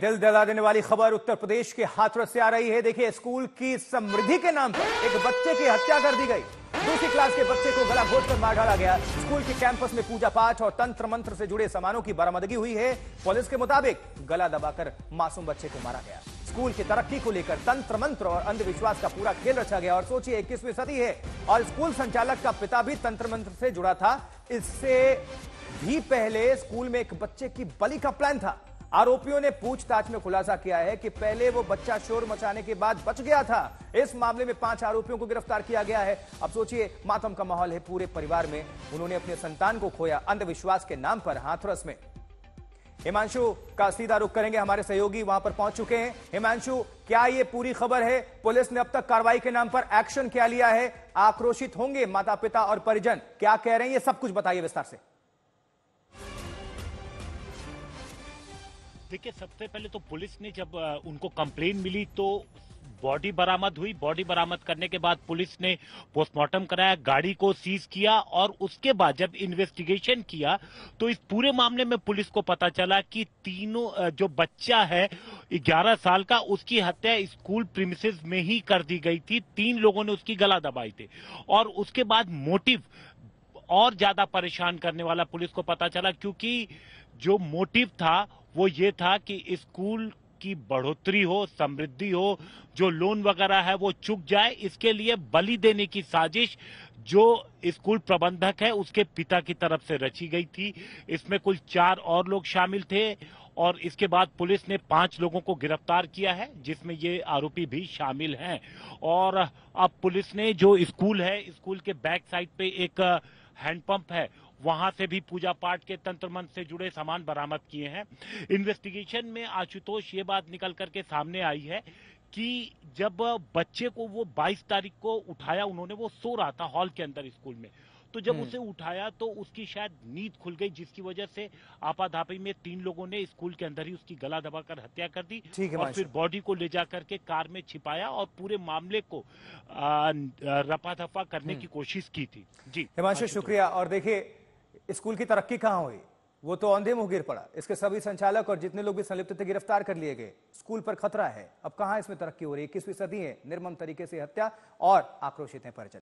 दिल दहला देने वाली खबर उत्तर प्रदेश के हाथरस से आ रही है देखिए स्कूल की समृद्धि के नाम पर एक बच्चे की हत्या कर दी गई दूसरी क्लास के बच्चे को गला घोट कर मार डाला गया स्कूल के कैंपस में पूजा पाठ और तंत्र मंत्र से जुड़े सामानों की बरामदगी हुई है पुलिस के मुताबिक गला दबाकर मासूम बच्चे को मारा गया स्कूल की तरक्की को लेकर तंत्र मंत्र और अंधविश्वास का पूरा खेल रचा गया और सोचिए इक्कीसवीं सदी है और स्कूल संचालक का पिता भी तंत्र मंत्र से जुड़ा था इससे भी पहले स्कूल में एक बच्चे की बलि का प्लान था आरोपियों ने पूछताछ में खुलासा किया है कि पहले वो बच्चा शोर मचाने के बाद बच गया था इस मामले में पांच आरोपियों को गिरफ्तार किया गया है अब सोचिए मातम का माहौल है पूरे परिवार में उन्होंने अपने संतान को खोया अंधविश्वास के नाम पर हाथरस में हिमांशु का सीधा रुख करेंगे हमारे सहयोगी वहां पर पहुंच चुके हैं हिमांशु क्या ये पूरी खबर है पुलिस ने अब तक कार्रवाई के नाम पर एक्शन क्या लिया है आक्रोशित होंगे माता पिता और परिजन क्या कह रहे हैं ये सब कुछ बताइए विस्तार से देखिए सबसे पहले तो पुलिस ने जब उनको कंप्लेन मिली तो बॉडी बरामद हुई बॉडी बरामद करने के बाद पुलिस ने पोस्टमार्टम कराया गाड़ी को सीज किया और उसके बाद जब इन्वेस्टिगेशन किया तो इस पूरे मामले में पुलिस को पता चला कि तीनों जो बच्चा है 11 साल का उसकी हत्या स्कूल प्रीमिसेस में ही कर दी गई थी तीन लोगों ने उसकी गला दबाई थी और उसके बाद मोटिव और ज्यादा परेशान करने वाला पुलिस को पता चला क्योंकि जो मोटिव था वो ये था कि स्कूल की बढ़ोतरी हो समृद्धि हो जो लोन वगैरह है वो चुक जाए इसके लिए बलि देने की साजिश जो स्कूल प्रबंधक है उसके पिता की तरफ से रची गई थी इसमें कुल चार और लोग शामिल थे और इसके बाद पुलिस ने पांच लोगों को गिरफ्तार किया है जिसमें ये आरोपी भी शामिल हैं और अब पुलिस ने जो स्कूल है स्कूल के बैक साइड पे एक हैंडपंप है वहां से भी पूजा पाठ के तंत्र मंत्र से जुड़े सामान बरामद किए हैं इन्वेस्टिगेशन में आशुतोष ये बात निकल करके सामने आई है कि जब बच्चे को वो 22 तारीख को उठाया उन्होंने वो सो रहा था हॉल के अंदर स्कूल में तो जब हम्म। उसे उठाया तो उसकी शायद नींद खुल गई जिसकी वजह से आपाधापी में तीन लोगों ने स्कूल के अंदर ही उसकी गला दबाकर हत्या कर दी और फिर बॉडी को ले जाकर के कार में छिपाया और पूरे मामले को रफा दफा करने हम्म। की कोशिश की थी जी हिमांशु शुक्रिया और देखिये स्कूल की तरक्की कहाँ हुई वो तो औंधे मुंह गिर पड़ा इसके सभी संचालक और जितने लोग भी संलिप्त थे गिरफ्तार कर लिए गए स्कूल पर खतरा है अब कहां इसमें तरक्की हो रही है इक्कीसवीं सदी है निर्मम तरीके से हत्या और आक्रोशित है परिचय